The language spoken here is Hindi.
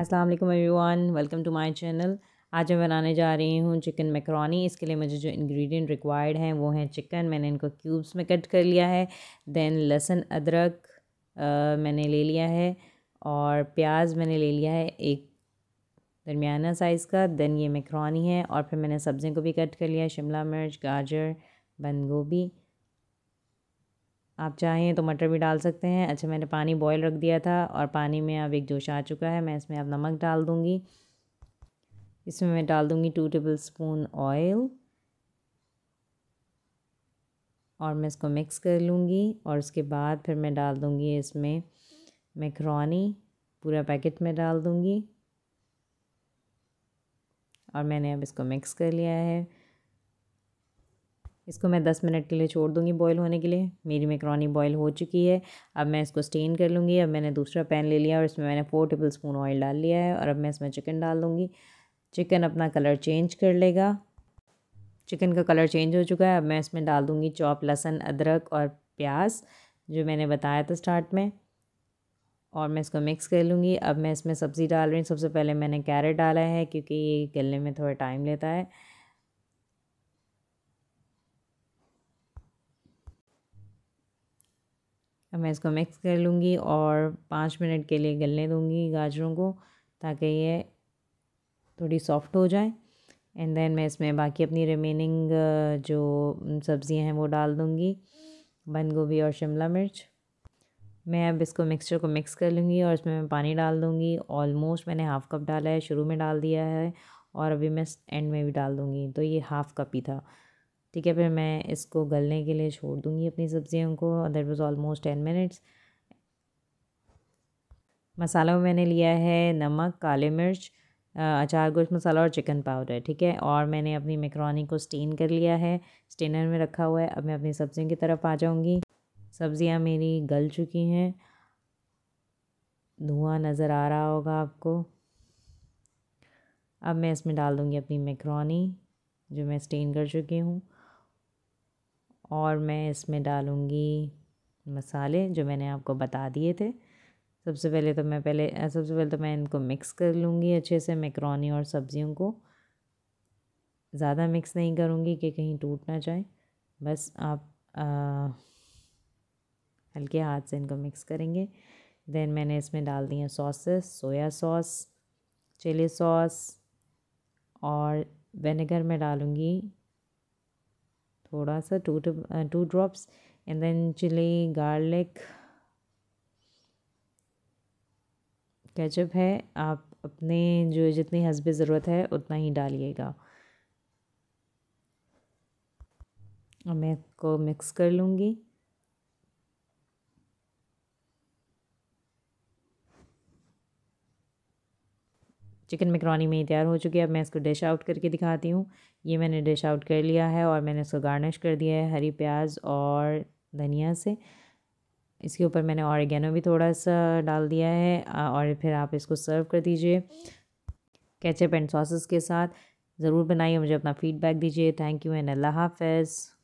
अस्सलाम वालेकुम everyone welcome to my channel आज मैं बनाने जा रही हूँ चिकन मैक्रोनी इसके लिए मुझे जो इंग्रेडिएंट रिक्वायर्ड हैं वो हैं चिकन मैंने इनको क्यूब्स में कट कर लिया है दैन लहसुन अदरक आ, मैंने ले लिया है और प्याज मैंने ले लिया है एक दरमियाना साइज़ का दैन ये मैक्रोनी है और फिर मैंने सब्ज़ियों को भी कट कर लिया शिमला मिर्च गाजर बंद गोभी आप चाहें तो मटर भी डाल सकते हैं अच्छा मैंने पानी बॉयल रख दिया था और पानी में अब एक जोश आ चुका है मैं इसमें अब नमक डाल दूँगी इसमें मैं डाल दूँगी टू टेबल स्पून ऑयल और मैं इसको मिक्स कर लूँगी और उसके बाद फिर मैं डाल दूँगी इसमें मैक्रोनी पूरा पैकेट में डाल दूँगी और मैंने अब इसको मिक्स कर लिया है इसको मैं दस मिनट के लिए छोड़ दूँगी बॉयल होने के लिए मेरी मेकरोनी बॉयल हो चुकी है अब मैं इसको स्टेन कर लूँगी अब मैंने दूसरा पैन ले लिया और इसमें मैंने फ़ोर टेबल स्पून ऑयल डाल लिया है और अब मैं इसमें चिकन डाल दूँगी चिकन अपना कलर चेंज कर लेगा चिकन का कलर चेंज हो चुका है अब मैं इसमें डाल दूँगी चॉप लहसन अदरक और प्याज जो मैंने बताया था स्टार्ट में और मैं इसको मिक्स कर लूँगी अब मैं इसमें सब्ज़ी डाल रही हूँ सबसे पहले मैंने कैरेट डाला है क्योंकि ये गलने में थोड़ा टाइम लेता है अब मैं इसको मिक्स कर लूँगी और पाँच मिनट के लिए गलने दूँगी गाजरों को ताकि ये थोड़ी सॉफ्ट हो जाए एंड देन मैं इसमें बाकी अपनी रिमेनिंग जो सब्ज़ियां हैं वो डाल दूँगी बंद गोभी और शिमला मिर्च मैं अब इसको मिक्सचर को मिक्स कर लूँगी और इसमें मैं पानी डाल दूँगी ऑलमोस्ट मैंने हाफ़ कप डाला है शुरू में डाल दिया है और अभी मैं एंड में भी डाल दूँगी तो ये हाफ़ कप ही था ठीक है फिर मैं इसको गलने के लिए छोड़ दूँगी अपनी सब्ज़ियों को that was almost ten minutes मसालों में मैंने लिया है नमक काले मिर्च अचार गोश्त मसाला और चिकन पाउडर ठीक है और मैंने अपनी मेकरोनी को स्टेन कर लिया है स्टेनर में रखा हुआ है अब मैं अपनी सब्ज़ियों की तरफ आ जाऊँगी सब्ज़ियाँ मेरी गल चुकी हैं धुआँ नज़र आ रहा होगा आपको अब मैं इसमें डाल दूँगी अपनी मेकरोनी जो मैं स्टेन कर चुकी हूँ और मैं इसमें डालूँगी मसाले जो मैंने आपको बता दिए थे सबसे पहले तो मैं पहले सबसे पहले तो मैं इनको मिक्स कर लूँगी अच्छे से मैक्रोनी और सब्ज़ियों को ज़्यादा मिक्स नहीं करूँगी कि कहीं टूट ना जाए बस आप हल्के हाथ से इनको मिक्स करेंगे देन मैंने इसमें डाल दिए sauces soya sauce chilli sauce और विनेगर में डालूँगी थोड़ा सा two two drops and then chilli garlic ketchup है आप अपने जो जितनी हसब ज़रूरत है उतना ही डालिएगा मैं इसको मिक्स कर लूँगी चिकन मकरानी मेरी तैयार हो चुकी है अब मैं इसको डिश आउट करके दिखाती हूँ ये मैंने डिश आउट कर लिया है और मैंने इसको गार्निश कर दिया है हरी प्याज और धनिया से इसके ऊपर मैंने ऑरिगेनो भी थोड़ा सा डाल दिया है और फिर आप इसको सर्व कर दीजिए कैचअप एंड सॉसेस के साथ ज़रूर बनाइए मुझे अपना फ़ीडबैक दीजिए थैंक यू एंड अल्लाह हाफ़